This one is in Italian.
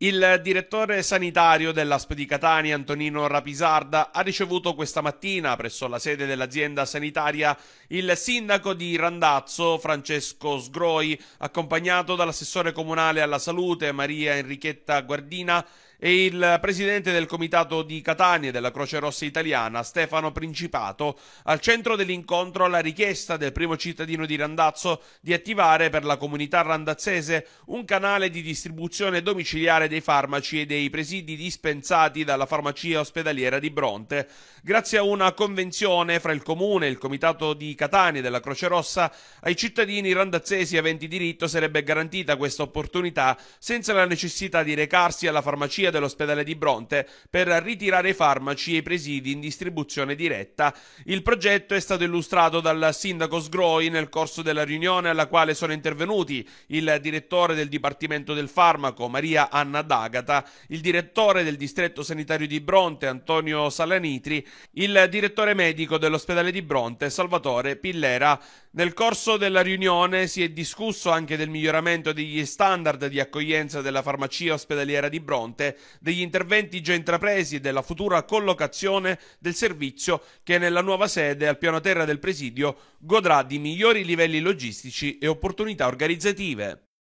Il direttore sanitario dell'ASP di Catania, Antonino Rapisarda, ha ricevuto questa mattina presso la sede dell'azienda sanitaria il sindaco di Randazzo, Francesco Sgroi, accompagnato dall'assessore comunale alla salute Maria Enrichetta Guardina e il presidente del comitato di Catania della Croce Rossa Italiana, Stefano Principato, al centro dell'incontro alla richiesta del primo cittadino di Randazzo di attivare per la comunità randazzese un canale di distribuzione domiciliare dei farmaci e dei presidi dispensati dalla farmacia ospedaliera di Bronte, grazie a una convenzione fra il comune e il comitato di Catania della Croce Rossa, ai cittadini randazzesi aventi diritto sarebbe garantita questa opportunità senza la necessità di recarsi alla farmacia farmacia dell'ospedale di Bronte per ritirare i farmaci e i presidi in distribuzione diretta. Il progetto è stato illustrato dal sindaco Sgroi nel corso della riunione alla quale sono intervenuti il direttore del Dipartimento del Farmaco Maria Anna D'Agata, il direttore del distretto sanitario di Bronte Antonio Salanitri, il direttore medico dell'ospedale di Bronte Salvatore Pillera. Nel corso della riunione si è discusso anche del miglioramento degli standard di accoglienza della farmacia ospedaliera di Bronte, degli interventi già intrapresi e della futura collocazione del servizio che nella nuova sede al piano terra del presidio godrà di migliori livelli logistici e opportunità organizzative.